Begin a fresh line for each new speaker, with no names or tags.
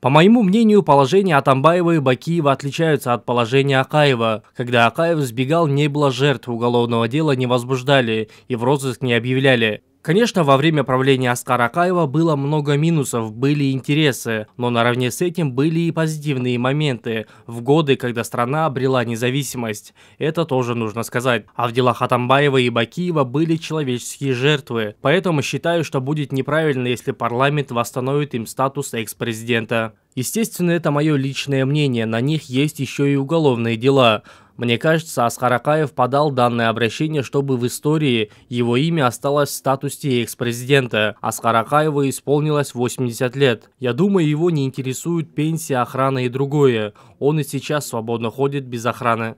По моему мнению, положение Атамбаева и Бакиева отличаются от положения Акаева. Когда Акаев сбегал, не было жертв, уголовного дела не возбуждали и в розыск не объявляли. Конечно, во время правления Аскара Акаева было много минусов, были интересы, но наравне с этим были и позитивные моменты. В годы, когда страна обрела независимость, это тоже нужно сказать. А в делах Атамбаева и Бакиева были человеческие жертвы, поэтому считаю, что будет неправильно, если парламент восстановит им статус экс-президента. Естественно, это мое личное мнение, на них есть еще и уголовные дела. Мне кажется, Аскар подал данное обращение, чтобы в истории его имя осталось в статусе экс-президента. Аскар исполнилось 80 лет. Я думаю, его не интересуют пенсия, охрана и другое. Он и сейчас свободно ходит без охраны.